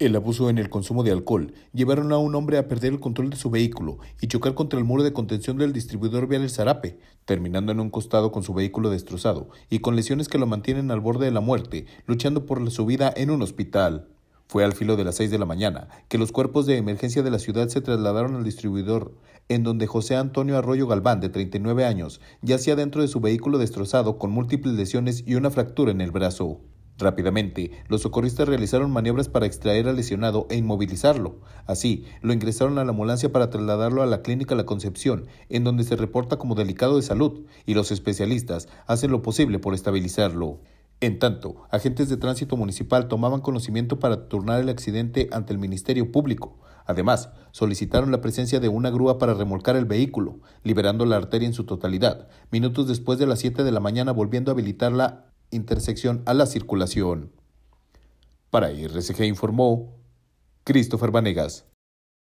El abuso en el consumo de alcohol llevaron a un hombre a perder el control de su vehículo y chocar contra el muro de contención del distribuidor vial El Zarape, terminando en un costado con su vehículo destrozado y con lesiones que lo mantienen al borde de la muerte, luchando por su vida en un hospital. Fue al filo de las 6 de la mañana que los cuerpos de emergencia de la ciudad se trasladaron al distribuidor, en donde José Antonio Arroyo Galván, de 39 años, yacía dentro de su vehículo destrozado con múltiples lesiones y una fractura en el brazo. Rápidamente, los socorristas realizaron maniobras para extraer al lesionado e inmovilizarlo. Así, lo ingresaron a la ambulancia para trasladarlo a la clínica La Concepción, en donde se reporta como delicado de salud, y los especialistas hacen lo posible por estabilizarlo. En tanto, agentes de tránsito municipal tomaban conocimiento para turnar el accidente ante el Ministerio Público. Además, solicitaron la presencia de una grúa para remolcar el vehículo, liberando la arteria en su totalidad. Minutos después de las 7 de la mañana volviendo a habilitarla intersección a la circulación. Para IRCG informó Christopher Vanegas.